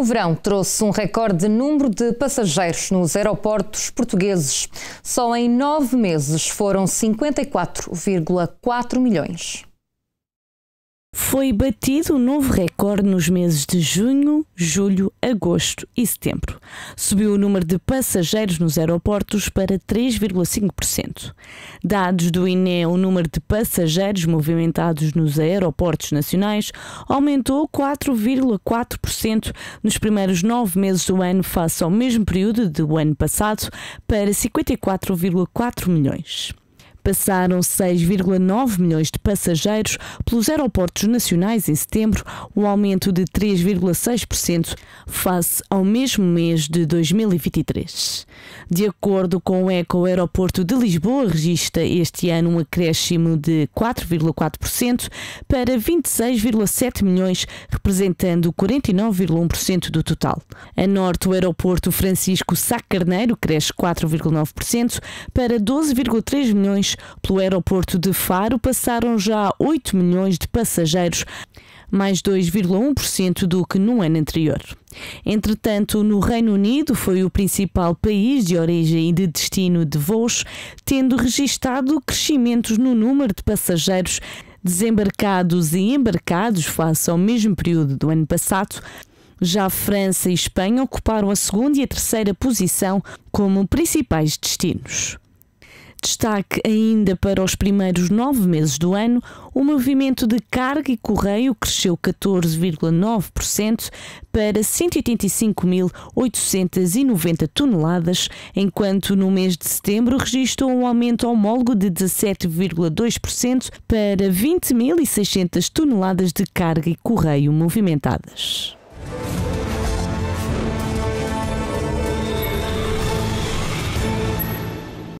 O verão trouxe um recorde de número de passageiros nos aeroportos portugueses. Só em nove meses foram 54,4 milhões. Foi batido um novo recorde nos meses de junho, julho, agosto e setembro. Subiu o número de passageiros nos aeroportos para 3,5%. Dados do INE, o número de passageiros movimentados nos aeroportos nacionais aumentou 4,4% nos primeiros nove meses do ano, face ao mesmo período do ano passado, para 54,4 milhões passaram 6,9 milhões de passageiros pelos aeroportos nacionais em setembro, um aumento de 3,6% face ao mesmo mês de 2023. De acordo com o ECO, o aeroporto de Lisboa registra este ano um acréscimo de 4,4% para 26,7 milhões, representando 49,1% do total. A norte, o aeroporto Francisco Sá Carneiro cresce 4,9% para 12,3 milhões, pelo aeroporto de Faro passaram já 8 milhões de passageiros, mais 2,1% do que no ano anterior. Entretanto, no Reino Unido foi o principal país de origem e de destino de voos, tendo registado crescimentos no número de passageiros desembarcados e embarcados face ao mesmo período do ano passado. Já a França e Espanha ocuparam a segunda e a terceira posição como principais destinos. Destaque ainda para os primeiros nove meses do ano, o movimento de carga e correio cresceu 14,9% para 185.890 toneladas, enquanto no mês de setembro registrou um aumento homólogo de 17,2% para 20.600 toneladas de carga e correio movimentadas.